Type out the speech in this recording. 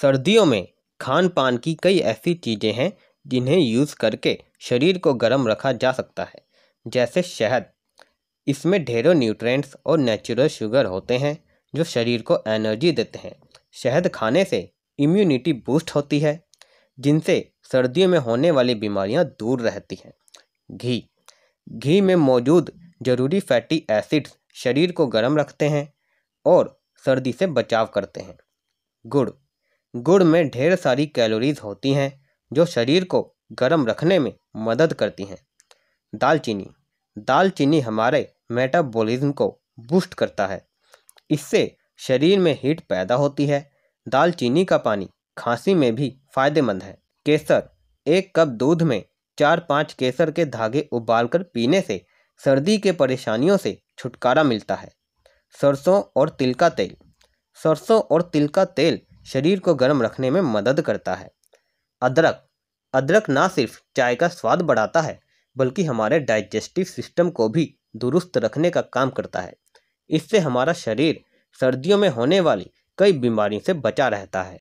सर्दियों में खान पान की कई ऐसी चीज़ें हैं जिन्हें यूज़ करके शरीर को गर्म रखा जा सकता है जैसे शहद इसमें ढेरों न्यूट्रेंट्स और नेचुरल शुगर होते हैं जो शरीर को एनर्जी देते हैं शहद खाने से इम्यूनिटी बूस्ट होती है जिनसे सर्दियों में होने वाली बीमारियां दूर रहती हैं घी घी में मौजूद जरूरी फैटी एसिड्स शरीर को गर्म रखते हैं और सर्दी से बचाव करते हैं गुड़ गुड़ में ढेर सारी कैलोरीज होती हैं जो शरीर को गर्म रखने में मदद करती हैं दालचीनी दालचीनी हमारे मेटाबॉलिज्म को बूस्ट करता है इससे शरीर में हीट पैदा होती है दालचीनी का पानी खांसी में भी फायदेमंद है केसर एक कप दूध में चार पाँच केसर के धागे उबालकर पीने से सर्दी के परेशानियों से छुटकारा मिलता है सरसों और तिल का तेल सरसों और तिल का तेल शरीर को गर्म रखने में मदद करता है अदरक अदरक ना सिर्फ चाय का स्वाद बढ़ाता है बल्कि हमारे डाइजेस्टिव सिस्टम को भी दुरुस्त रखने का काम करता है इससे हमारा शरीर सर्दियों में होने वाली कई बीमारियों से बचा रहता है